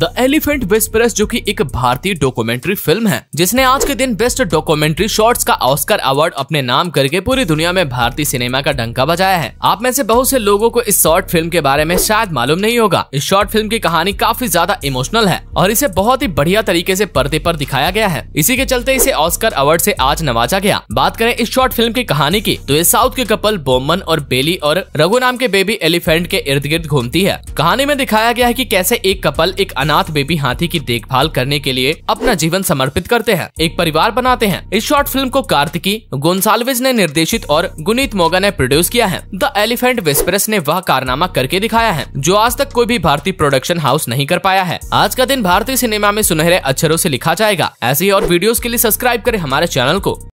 the elephant विस्परस जो की एक भारतीय डॉक्यूमेंट्री फिल्म है जिसने आज के दिन बेस्ट डॉक्यूमेंट्री शॉर्ट्स का ऑस्कर अवार्ड अपने नाम करके पूरी दुनिया में भारतीय सिनेमा का डंका बजाया है आप में से बहुत से लोगों को इस शॉर्ट फिल्म के बारे में शायद मालूम नहीं होगा इस शॉर्ट फिल्म की कहानी काफी ज्यादा इमोशनल है और इसे बहुत ही बढ़िया तरीके ऐसी पर्दे पर दिखाया गया है इसी के चलते इसे ऑस्कर अवार्ड ऐसी आज नवाजा गया बात करें इस शॉर्ट फिल्म की कहानी की तो ये साउथ के कपल बोमन और बेली और रघु नाम के बेबी एलिफेंट के इर्द गिर्द घूमती है कहानी में दिखाया गया है की कैसे एक कपल एक अनाथ बेबी हाथी की देखभाल करने के लिए अपना जीवन समर्पित करते हैं एक परिवार बनाते हैं इस शॉर्ट फिल्म को कार्तिकी गोन्साल्विज ने निर्देशित और गुनीत मोगा ने प्रोड्यूस किया है द एलिफेंट वेस्प्रेस ने वह कारनामा करके दिखाया है जो आज तक कोई भी भारतीय प्रोडक्शन हाउस नहीं कर पाया है आज का दिन भारतीय सिनेमा में सुनहरे अक्षरों ऐसी लिखा जाएगा ऐसे और वीडियो के लिए सब्सक्राइब करें हमारे चैनल को